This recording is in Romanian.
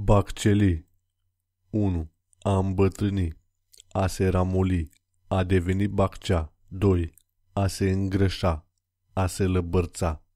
Bacceli 1. A îmbătrâni A se ramoli A deveni baccea 2. A se îngrășa A se lăbărța